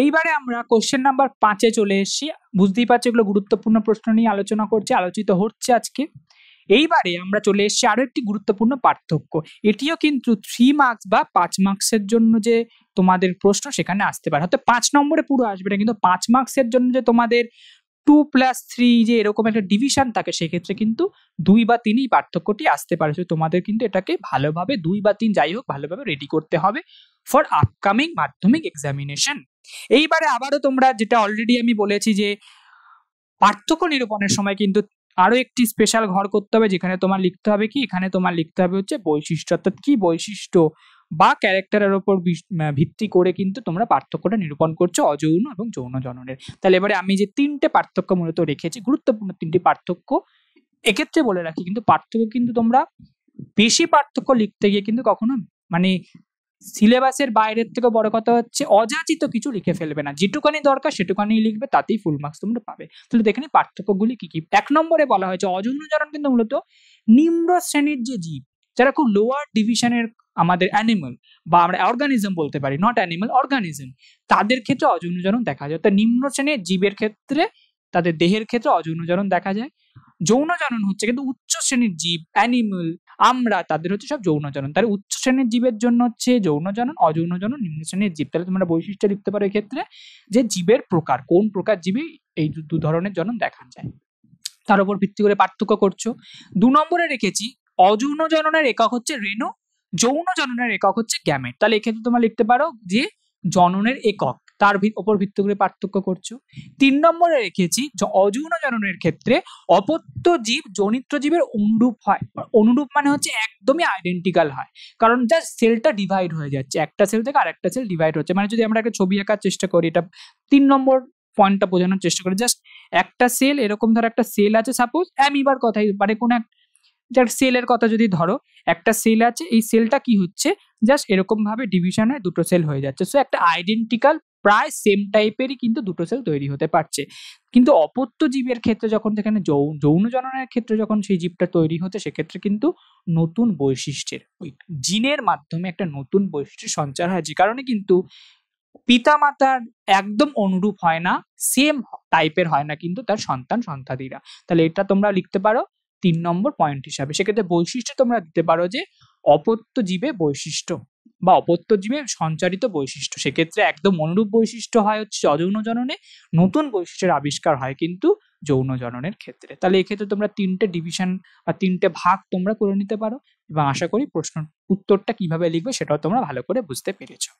এইবারে আমরা question number পাঁচে চলে এসেছি বুঝতেই পারছি এগুলো গুরুত্বপূর্ণ প্রশ্ন নিয়ে আলোচনা করছে আলোচিত হচ্ছে আজকে এইবারে আমরা চলে এসেছি আরও একটি গুরুত্বপূর্ণ পার্থক্য এটিও কিন্তু থ্রি মার্কস বা পাঁচ মার্কসের জন্য যে তোমাদের প্রশ্ন সেখানে আসতে পারে হয়তো পাঁচ নম্বরে পুরো আসবে না কিন্তু পাঁচ মার্কসের জন্য যে তোমাদের টু প্লাস থ্রি যে এরকম একটা ডিভিশন থাকে সেক্ষেত্রে কিন্তু দুই বা তিনই পার্থক্যটি আসতে পারে তোমাদের কিন্তু এটাকে ভালোভাবে দুই বা তিন যাই হোক ভালোভাবে রেডি করতে হবে ফর আপকামিং মাধ্যমিক এক্সামিনেশন এইবারে আবারও তোমরা যেটা অলরেডি আমি বলেছি যে পার্থক্য নিরূপণের সময় কিন্তু আরো একটি স্পেশাল ঘর করতে হবে যেখানে তোমার লিখতে হবে কি এখানে তোমার লিখতে হবে হচ্ছে বৈশিষ্ট্য অর্থাৎ কি বৈশিষ্ট্য বা ক্যারেক্টারের ওপর ভিত্তি করে কিন্তু তোমরা পার্থক্যটা নিরূপণ করছো অযৌন এবং যৌন জননের তাহলে এবারে আমি যে তিনটে পার্থক্য মূলত রেখেছি গুরুত্বপূর্ণ তিনটি পার্থক্য এক্ষেত্রে বলে রাখি কিন্তু পার্থক্য কিন্তু তোমরা বেশি পার্থক্য লিখতে গিয়ে কিন্তু কখনো মানে সিলেবাসের বাইরের থেকে বড় কথা হচ্ছে অযাচিত কিছু লিখে ফেলবে না যেটুকানি দরকার সেটুকানি লিখবে তাতেই ফুল মার্কস তোমরা পাবে তাহলে দেখে নি পার্থক্যগুলি কি কি এক নম্বরে বলা হয়েছে অযৌনচরণ কিন্তু মূলত নিম্ন শ্রেণীর যে জীব যারা খুব লোয়ার ডিভিশনের আমাদের অ্যানিমেল বা আমরা অর্গানিজম বলতে পারি নট অ্যানিমেল অর্গানিজম তাদের ক্ষেত্রে অযৌনজরণ দেখা যায় অর্থাৎ নিম্ন শ্রেণীর জীবের ক্ষেত্রে তাদের দেহের ক্ষেত্রে অযৌনজরণ দেখা যায় যৌনজনন হচ্ছে কিন্তু উচ্চ শ্রেণীর জীব অ্যানিমেল আমরা তাদের হচ্ছে সব যৌনজনন তাহলে উচ্চ শ্রেণীর জীবের জন্য হচ্ছে যৌনজনন অযৌনজনন নিম্ন শ্রেণীর জীব তাহলে তোমরা বৈশিষ্ট্য লিখতে পারো এক্ষেত্রে যে জীবের প্রকার কোন প্রকার জীবে এই দু ধরনের জনন দেখা যায় তার উপর ভিত্তি করে পার্থক্য করছো দু নম্বরে রেখেছি অযৌন জননের একক হচ্ছে রেণু যৌন জননের একক হচ্ছে গ্যামেট তাহলে এক্ষেত্রে তোমরা লিখতে পারো যে জননের একক তার ওপর ভিত্তি করে পার্থক্য করছো তিন নম্বরে রেখেছি অযৌন জননের ক্ষেত্রে অপত্য জীব জনিত্র জীবের অনুরূপ হয় অনুরূপ মানে হচ্ছে একদমই আইডেন্টিক্যাল হয় কারণ জাস্ট সেলটা ডিভাইড হয়ে যাচ্ছে একটা সেল থেকে আরেকটা সেল ডিভাইড হচ্ছে মানে যদি আমরা একটা ছবি আঁকার চেষ্টা করি এটা তিন নম্বর পয়েন্টটা বোঝানোর চেষ্টা করি জাস্ট একটা সেল এরকম ধর একটা সেল আছে সাপোজ অ্যামিবার কথাই মানে কোনো এক যার সেলের কথা যদি ধরো একটা সেল আছে এই সেলটা কি হচ্ছে জাস্ট এরকম ভাবে ডিভিশনে দুটো সেল হয়ে যাচ্ছে সো একটা আইডেন্টিক্যাল প্রায় সেম টাইপেরই কিন্তু দুটো সেল তৈরি হতে পারছে কিন্তু অপত্য জীবের ক্ষেত্রে যখন সেখানে যৌন জননের ক্ষেত্রে যখন সেই জীবটা তৈরি হচ্ছে সেক্ষেত্রে কিন্তু নতুন বৈশিষ্ট্যের ওই জিনের মাধ্যমে একটা নতুন বৈশিষ্ট্যের সঞ্চার হয় যে কারণে কিন্তু পিতা মাতার একদম অনুরূপ হয় না সেম টাইপের হয় না কিন্তু তার সন্তান সন্তাদিরা তাহলে এটা তোমরা লিখতে পারো তিন নম্বর পয়েন্ট হিসাবে সেক্ষেত্রে বৈশিষ্ট্য তোমরা দিতে পারো যে অপত্য জীবে বৈশিষ্ট্য বা অপত্য জীবে সঞ্চারিত বৈশিষ্ট্য সেক্ষেত্রে একদম অনুরূপ বৈশিষ্ট্য হয় হচ্ছে অযৌন জননে নতুন বৈশিষ্ট্যের আবিষ্কার হয় কিন্তু যৌন জননের ক্ষেত্রে তাহলে এক্ষেত্রে তোমরা তিনটে ডিভিশন বা তিনটে ভাগ তোমরা করে নিতে পারো এবং আশা করি প্রশ্ন উত্তরটা কিভাবে লিখবে সেটাও তোমরা ভালো করে বুঝতে পেরেছো